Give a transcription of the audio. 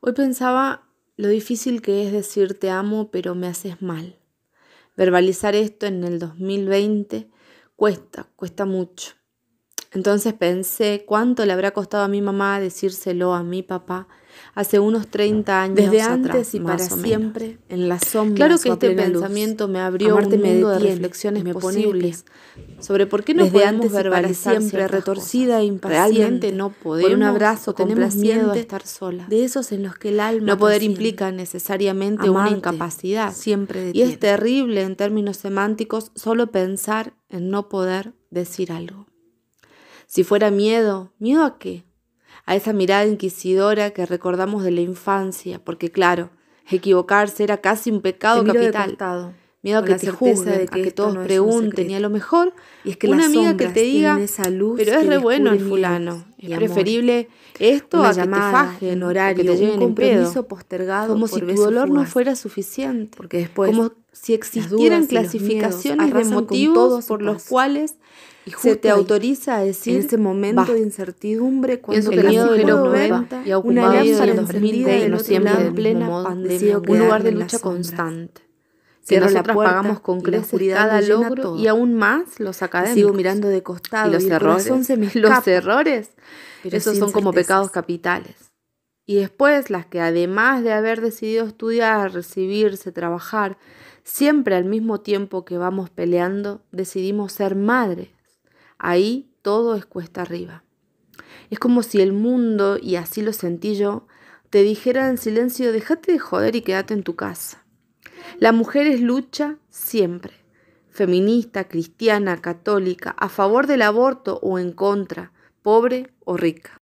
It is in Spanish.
Hoy pensaba lo difícil que es decir te amo pero me haces mal. Verbalizar esto en el 2020 cuesta, cuesta mucho. Entonces pensé cuánto le habrá costado a mi mamá decírselo a mi papá hace unos 30 años. Desde atrás, antes y para siempre, en la sombra. Claro que este pensamiento me abrió un mundo de reflexiones me posibles sobre por qué no Desde podemos verbalizar siempre retorcida e impaciente. no poder un abrazo tener miedo de estar sola. De esos en los que el alma no poder implica necesariamente una incapacidad. Siempre Y es terrible en términos semánticos solo pensar en no poder decir algo. Si fuera miedo, ¿miedo a qué? A esa mirada inquisidora que recordamos de la infancia, porque claro, equivocarse era casi un pecado capital miedo a que te juzguen, de que a que todos pregunten y a lo mejor y es una amiga que te diga, pero es re bueno el fulano, es preferible esto a que te fajen, horario, un compromiso postergado como si tu dolor no fuera suficiente, porque después como si existieran clasificaciones de motivos por los cuales se te autoriza a decir en ese momento de incertidumbre cuando el miedo de los 90 y ocupado de los 2020 no en plena pandemia, un lugar de lucha constante que nos puerta, pagamos con creces cada logro y aún más los académicos. Sigo mirando de costado y los errores. los errores, esos son como pecados capitales. Y después las que además de haber decidido estudiar, recibirse, trabajar, siempre al mismo tiempo que vamos peleando, decidimos ser madres. Ahí todo es cuesta arriba. Es como si el mundo, y así lo sentí yo, te dijera en silencio, déjate de joder y quédate en tu casa. La mujer es lucha siempre, feminista, cristiana, católica, a favor del aborto o en contra, pobre o rica.